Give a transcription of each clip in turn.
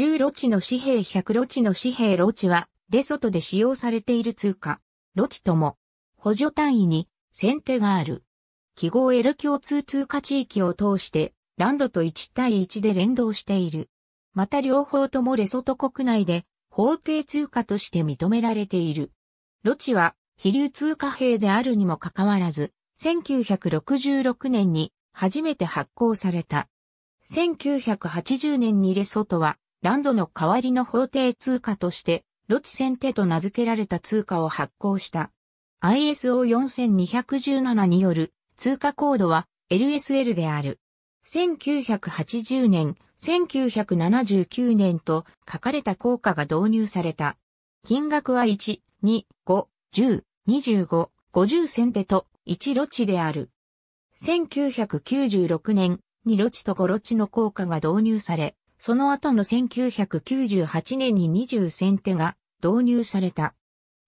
10ロチの紙幣100ロチの紙幣ロチは、レソトで使用されている通貨、ロチとも、補助単位に先手がある。記号 L 共通通貨地域を通して、ランドと1対1で連動している。また両方ともレソト国内で法定通貨として認められている。ロチは、非流通貨幣であるにもかかわらず、1966年に初めて発行された。1980年にレソトはランドの代わりの法定通貨として、ロチセンテと名付けられた通貨を発行した。ISO4217 による通貨コードは LSL である。1980年、1979年と書かれた効果が導入された。金額は1、2、5、10、25、50センテと1ロチである。1996年にロチと5ロチの効果が導入され、その後の1998年に20先手が導入された。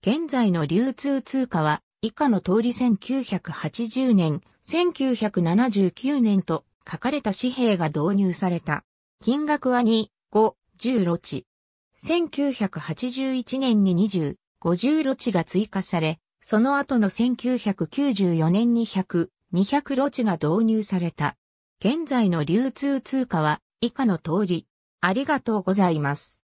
現在の流通通貨は以下の通り1980年、1979年と書かれた紙幣が導入された。金額は2、5、10ロチ。1981年に20、50ロチが追加され、その後の1994年に100、200ロチが導入された。現在の流通通貨は以下の通り、ありがとうございます。